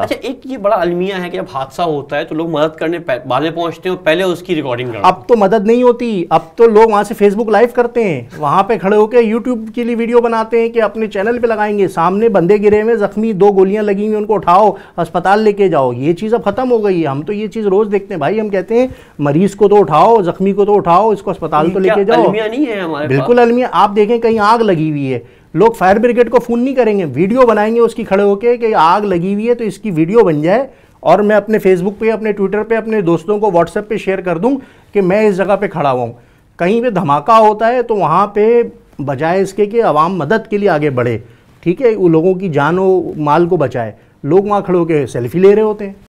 अच्छा एक ये बड़ा अलमिया है कि जब हादसा होता है तो लोग मदद करने वाले पहुंचते हैं पहले उसकी रिकॉर्डिंग करते अब तो मदद नहीं होती अब तो लोग वहाँ से फेसबुक लाइव करते हैं वहाँ पे खड़े होकर यूट्यूब के लिए वीडियो बनाते हैं कि अपने चैनल पे लगाएंगे सामने बंदे गिरे हुए जख्मी दो गोलियां लगी हुई उनको उठाओ अस्पताल लेके जाओ ये चीज़ अब खत्म हो गई है हम तो ये चीज़ रोज देखते हैं भाई हम कहते हैं मरीज को तो उठाओ जख्मी को तो उठाओ इसको अस्पताल तो लेके जाओ नहीं है बिल्कुल अलमिया आप देखें कहीं आग लगी हुई है लोग फायर ब्रिगेड को फ़ोन नहीं करेंगे वीडियो बनाएंगे उसकी खड़े होकर कि आग लगी हुई है तो इसकी वीडियो बन जाए और मैं अपने फेसबुक पे अपने ट्विटर पे अपने दोस्तों को व्हाट्सएप पे शेयर कर दूं कि मैं इस जगह पे खड़ा हुआ हूँ कहीं पे धमाका होता है तो वहाँ पे बजाय इसके कि आवाम मदद के लिए आगे बढ़े ठीक है वो लोगों की जान व माल को बचाए लोग वहाँ खड़े होकर सेल्फी ले रहे होते हैं